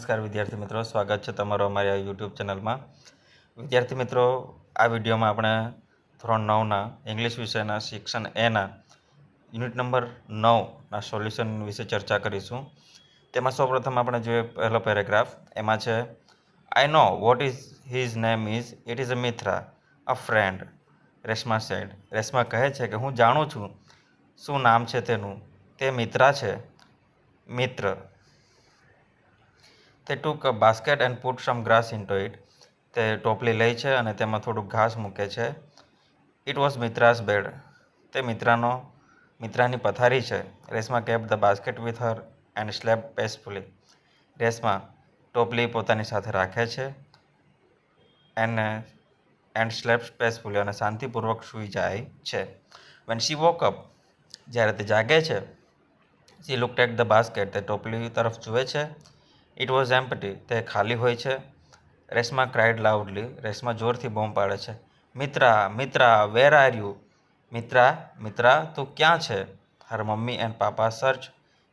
નમસ્કાર વિદ્યાર્થી મિત્રો સ્વાગત છે તમારો અમારી યુટ્યુબ ચેનલમાં વિદ્યાર્થી મિત્રો આ વિડીયોમાં આપણે ધોરણ નવના ઇંગ્લિશ વિષયના શિક્ષણ એના યુનિટ નંબર નવના સોલ્યુશન વિશે ચર્ચા કરીશું તેમાં સૌપ્રથમ આપણે જોઈએ પહેલો પેરેગ્રાફ એમાં છે I know what is his name is it is a Mitra a friend Reshma said Reshma કહે છે કે હું જાણું છું શું નામ છે તેનું તે મિત્રા છે મિત્ર તે took basket and put some grass into it તે ટોપલી લે છે અને તેમાં થોડુંક ઘાસ મૂકે છે ઇટ વોઝ મિત્રાસ બેડ તે મિત્રાનો મિત્રાની પથારી છે Reshma kept the basket with her and slept peacefully Reshma ટોપલી પોતાની સાથે રાખે છે એન્ડ એન્ડ સ્લેબ પેસફુલી અને શાંતિપૂર્વક સૂઈ જાય છે વેન શી વોકઅપ જ્યારે તે જાગે છે she look at the basket તે ટોપલી તરફ જુએ છે ઇટ વોઝ એમ્પટી તે ખાલી હોય છે રેશમા ક્રાઇડ લાઉડલી રેશમા જોરથી બૂમ પાડે છે Mitra Mitra where are you Mitra Mitra તું ક્યાં છે her mummy and papa search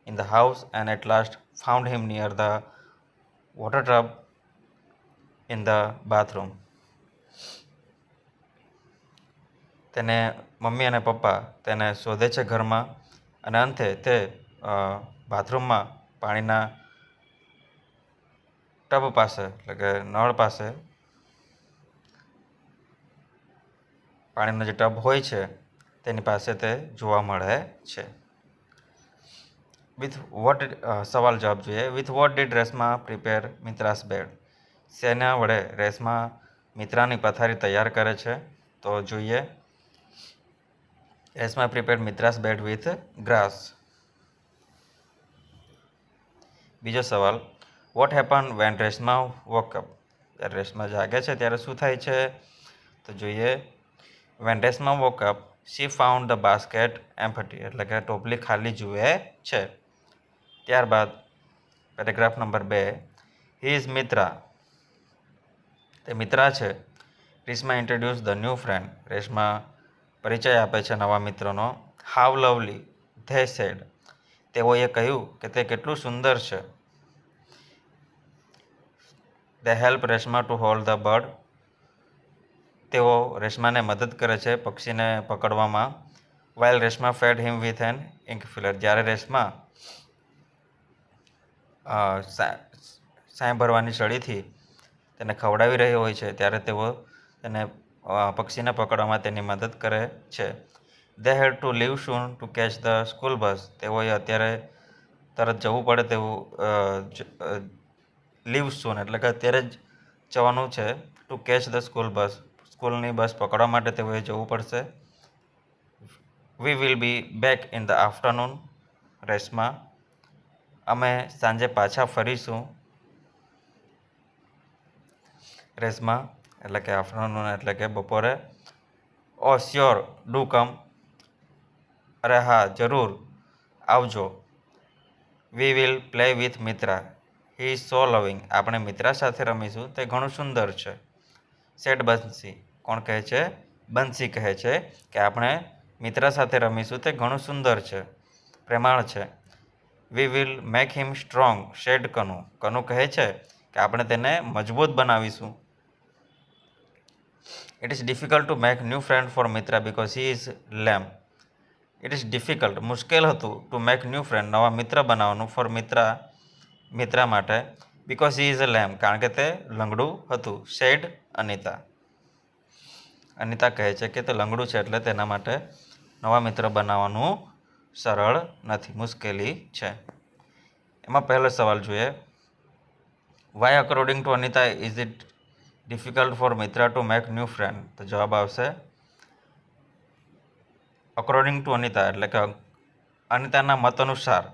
in the house and at last found him near the water tub in the bathroom તેને મમ્મી અને પપ્પા તેને શોધે છે ઘરમાં અને અંતે તે બાથરૂમમાં પાણીના ટબ પાસે એટલે કે નળ પાસે પાણીનો જે ટબ હોય છે તેની પાસે તે જોવા મળે છે વિથ વોટ સવાલ જવાબ જોઈએ with what did Reshma prepare Mitra's bed સેના વડે રેસમાં મિત્રાની પથારી તૈયાર કરે છે તો જોઈએ Reshma prepare Mitra's bed with grass બીજો સવાલ વોટ હેપન વેન રેસમાં વોકઅપ રેસમાં જાગે છે ત્યારે શું થાય છે તો જોઈએ when Reshma woke up she found the basket empty એટલે કે ટોપલી ખાલી જુએ છે ત્યારબાદ પેરેગ્રાફ નંબર બે હી ઇઝ મિત્રા તે મિત્રા છે રેસમાં ઇન્ટ્રોડ્યુસ ધ ન્યૂ ફ્રેન્ડ રેસમાં પરિચય આપે છે નવા મિત્રોનો હાવ લવલી ધે સેડ તેઓએ કહ્યું કે તે કેટલું સુંદર છે They help Reshma to hold the bird તેઓ રેશમાને મદદ કરે છે પક્ષીને પકડવામાં while Reshma fed him with an ink filler જ્યારે રેશમા સાય ભરવાની સળીથી તેને ખવડાવી રહ્યો હોય છે ત્યારે તેઓ તેને પક્ષીને પકડવામાં તેની મદદ કરે છે they had to leave soon to catch the school bus તેઓએ અત્યારે તરત જવું પડે તેવું લીવ સૂન એટલે કે અત્યારે જ જવાનું છે to catch the school bus સ્કૂલની બસ પકડવા માટે તેઓએ જવું પડશે we will be back in the afternoon Reshma અમે સાંજે પાછા ફરીશું રેસમાં એટલે કે આફ્ટરનૂન એટલે કે બપોરે ઓ સ્યોર ડુ કમ અરે હા જરૂર આવજો we will play with Mitra he is so loving આપણે મિત્રા સાથે રમીશું તે ઘણું સુંદર છે સેટ બંસી કોણ કહે છે બંસી કહે છે કે આપણે મિત્રા સાથે રમીશું તે ઘણું સુંદર છે પ્રેમાળ છે we will make him strong said Kanu Kanu કહે છે કે આપણે તેને મજબૂત બનાવીશું it is difficult to make new friend for Mitra because he is lame it is difficult મુશ્કેલ હતું ટુ મેક ન્યૂ ફ્રેન્ડ નવા મિત્ર બનાવવાનું ફોર મિત્રા મિત્રા માટે because he is a lame કારણ કે તે લંગડું હતું શેડ અનિતા અનિતા કહે છે કે તે લંગડું છે એટલે તેના માટે નવા મિત્ર બનાવવાનું સરળ નથી મુશ્કેલી છે એમાં પહેલો સવાલ જોઈએ why according to Anita is it difficult for Mitra to make new friend તો જવાબ આવશે અકોર્ડિંગ ટુ અનિતા એટલે કે અનિતાના મત અનુસાર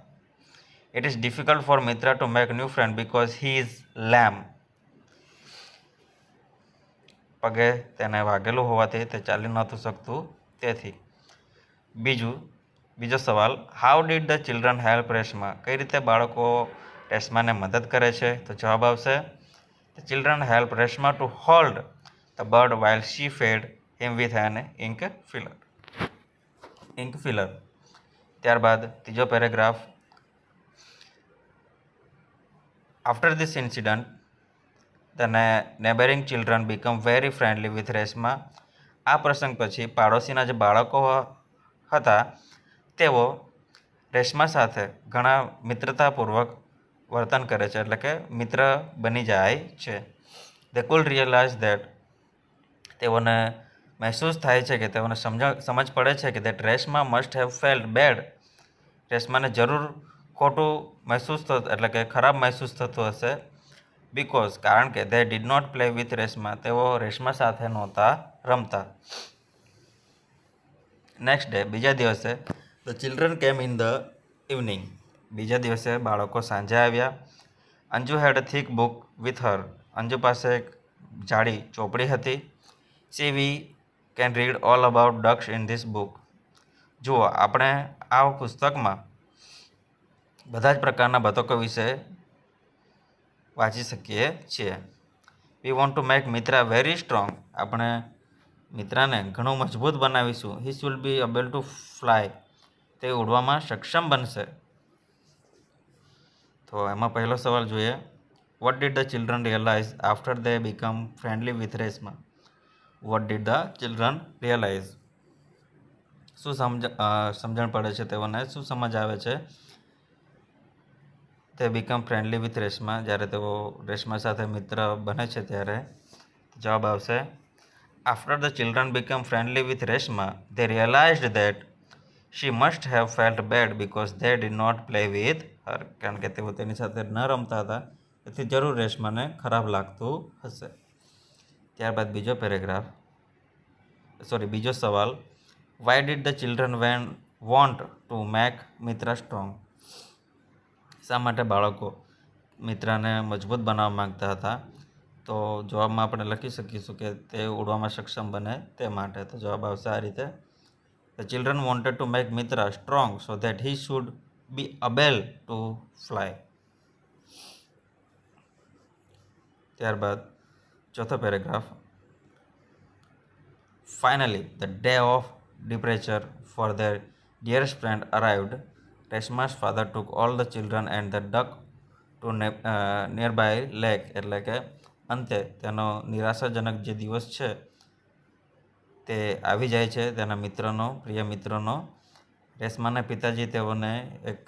it is difficult for Mitra to make new friend because he is lame. પગે તેને વાગેલું હોવાથી તે ચાલી નહોતું શકતું તેથી બીજું બીજો સવાલ how did the children help Reshma કઈ રીતે બાળકો રેસમાને મદદ કરે છે તો જવાબ આવશે the children help Reshma to hold the bird while she fed him with an ink filler ink filler ત્યારબાદ ત્રીજો paragraph After this incident, the neighboring children become very friendly with Reshma. આ પ્રસંગ પછી પાડોશીના જે બાળકો હતા તેઓ રેશમા સાથે ઘણા મિત્રતાપૂર્વક વર્તન કરે છે એટલે કે મિત્ર બની જાય છે દે કુલ રિયલાઇઝ દેટ તેઓને મહેસૂસ થાય છે કે તેઓને સમજ સમજ પડે છે કે that Reshma must have felt bad રેશમાને જરૂર ખોટું મહેસૂસ થતું એટલે કે ખરાબ મહેસૂસ થતું હશે બિકોઝ કારણ કે they did not play with Reshma તેઓ રેશમા સાથે નહોતા રમતા નેક્સ્ટ ડે બીજા દિવસે the children came in the evening બીજા દિવસે બાળકો સાંજે આવ્યા Anju had thick book with her Anju પાસે એક જાડી ચોપડી હતી see we can read all about ducks in this book જુઓ આપણે આ પુસ્તકમાં બધા જ પ્રકારના બતકો વિશે વાંચી શકીએ છીએ we want to make Mitra very strong આપણે મિત્રાને ઘણું મજબૂત બનાવીશું his will be able to fly તે ઉડવામાં સક્ષમ બનશે તો એમાં પહેલો સવાલ જોઈએ what did the children realise after they become friendly with Reshma what did the children realise શું સમજ સમજણ પડે છે તેઓને શું સમજ આવે છે તે બીકમ ફ્રેન્ડલી વિથ રેશમા જ્યારે તેઓ રેશમા સાથે મિત્ર બને છે ત્યારે જવાબ આવશે after the children become friendly with Reshma they realised that she must have felt bad because they did not play with her કારણ કે તેઓ તેની સાથે ન રમતા હતા તેથી જરૂર રેશમાને ખરાબ લાગતું હશે ત્યારબાદ બીજો પેરેગ્રાફ સોરી બીજો સવાલ why did the children when want to make Mitra strong શા માટે બાળકો મિત્રને મજબૂત બનાવવા માગતા હતા તો જવાબમાં આપણે લખી શકીશું કે તે ઉડવામાં સક્ષમ બને તે માટે તો જવાબ આવશે આ રીતે the children wanted to make Mitra strong so that he should be able to fly ત્યારબાદ ચોથો paragraph finally the day of departure for their dearest friend arrived Reshma's father took all the children and the duck to nearby lake એટલે કે અંતે તેનો નિરાશાજનક જે દિવસ છે તે આવી જાય છે તેના મિત્રનો પ્રિય મિત્રનો રેશમાના પિતાજી તેઓને એક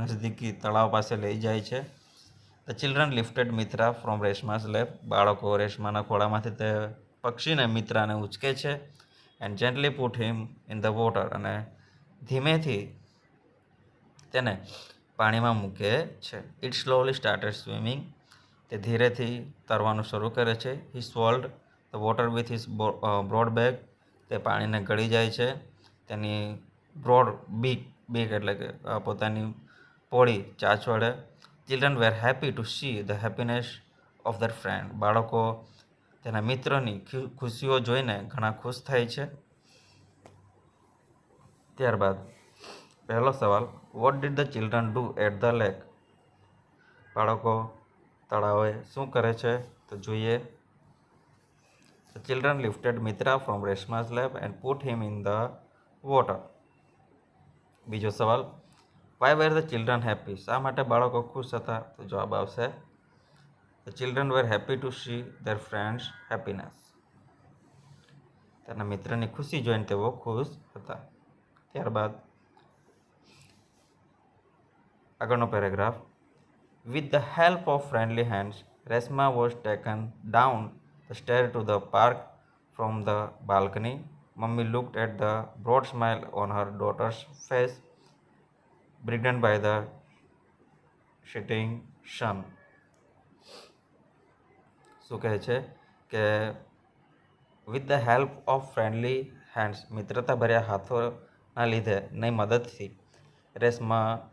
નજદીકી તળાવ પાસે લઈ જાય છે the children lifted Mitra from Reshma's lap બાળકો રેશમાના ખોળામાંથી તે પક્ષીને મિત્રાને ઉચકે છે and gently put him in the water અને ધીમેથી તેને પાણીમાં મૂકે છે ઇટ સ્લોલી સ્ટાર્ટેડ સ્વિમિંગ તે ધીરેથી તરવાનું શરૂ કરે છે he swallowed the water with his broad beak તે પાણીને ગળી જાય છે તેની બ્રોડ બીક બીક એટલે કે પોતાની પોળી ચાંચ children were happy to see the happiness of their friend બાળકો તેના મિત્રની ખુશીઓ જોઈને ઘણા ખુશ થાય છે ત્યારબાદ पहला सवाल what did the children do at the lake बाड़कों तलावे शू करे छे? तो जुए the children lifted Mitra from Reshma lap and put him in the water बीजो सवाल why were the children happy शाटे बाड़क खुश था तो जवाब आश the children were happy to see their friends happiness तना मित्र ने खुशी जो खुश था त्यारबाद આગળનો paragraph with the help of friendly hands Reshma was taken down the stair to the park from the balcony mummy looked at the broad smile on her daughter's face brightened by the shining sun શું કહે છે કે with the help of friendly hands મિત્રતા ભર્યા હાથોના લીધે નહીં મદદથી રેસમાં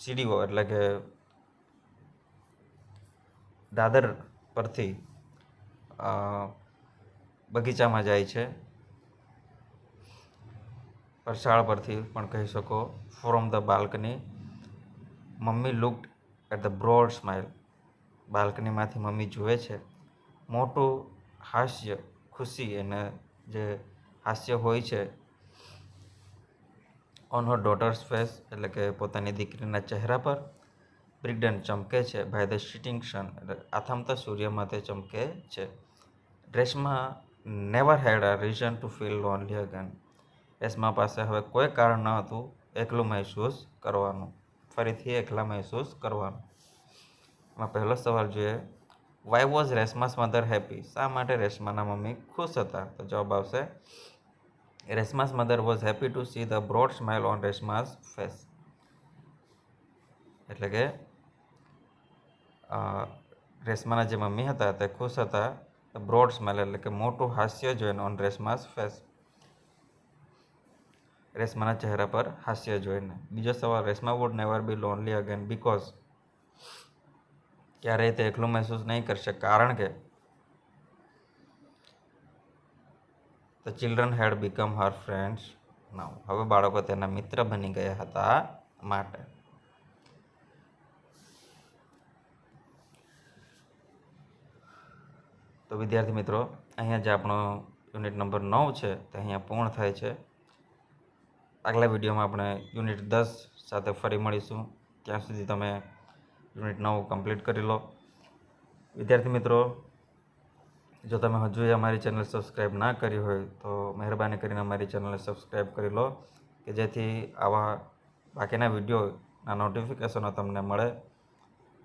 સીડીઓ એટલે કે દાદર પરથી બગીચામાં જાય છે પરસાળ પરથી પણ કહી શકો from the balcony mummy look at the broad smile બાલ્કનીમાંથી મમ્મી જુએ છે મોટું હાસ્ય ખુશી એને જે હાસ્ય હોય છે ઓન હર ડોટર્સ ફેસ એટલે કે પોતાની દીકરીના ચહેરા પર બ્રિગડન ચમકે છે બાય ધ શીટિંગ સન એટલે આથમતા સૂર્ય માથે ચમકે છે Reshma never had a reason to feel lonely again Reshma પાસે હવે કોઈ કારણ ન હતું એકલું મહેસૂસ કરવાનું ફરીથી એકલા મહેસૂસ કરવાનું એમાં પહેલો સવાલ જોઈએ why was Reshma's mother happy શા માટે રેશમાના મમ્મી ખુશ હતા તો જવાબ આવશે Reshma's mother was happy to see the broad smile on Reshma's face એટલે કે રેશમાના જે મમ્મી હતા તે ખુશ હતા બ્રોડ સ્માઇલ એટલે કે મોટું હાસ્ય જોઈને ઓન રેશમાસ ફેસ રેશમાના ચહેરા પર હાસ્ય જોઈને બીજો સવાલ Reshma would never be lonely again because ક્યારેય તે એકલું મહેસૂસ નહીં કરશે કારણ કે the children had become her friends now હવે બાળકો તેના મિત્ર બની ગયા હતા માટે તો વિદ્યાર્થી મિત્રો અહીંયા જે આપણો યુનિટ નંબર નવ છે તે અહીંયા પૂર્ણ થાય છે આગલા વિડીયોમાં આપણે યુનિટ દસ સાથે ફરી મળીશું ત્યાં સુધી તમે યુનિટ નવ કમ્પ્લીટ કરી લો વિદ્યાર્થી મિત્રો જો તમે હજુ અમારી ચેનલ સબસ્ક્રાઈબ ના કરી હોય તો મહેરબાની કરીને અમારી ચેનલને સબસ્ક્રાઈબ કરી લો કે જેથી આવા બાકીના વિડીયોના નોટિફિકેશનો તમને મળે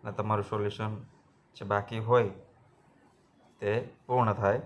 અને તમારું સોલ્યુશન જે બાકી હોય તે પૂર્ણ થાય